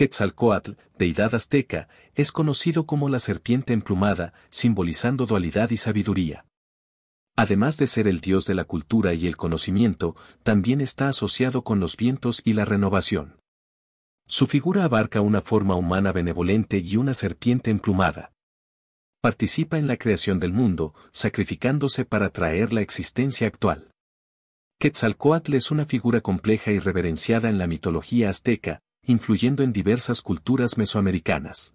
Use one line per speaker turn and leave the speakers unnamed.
Quetzalcoatl, deidad azteca, es conocido como la serpiente emplumada, simbolizando dualidad y sabiduría. Además de ser el dios de la cultura y el conocimiento, también está asociado con los vientos y la renovación. Su figura abarca una forma humana benevolente y una serpiente emplumada. Participa en la creación del mundo, sacrificándose para traer la existencia actual. Quetzalcoatl es una figura compleja y reverenciada en la mitología azteca, influyendo en diversas culturas mesoamericanas.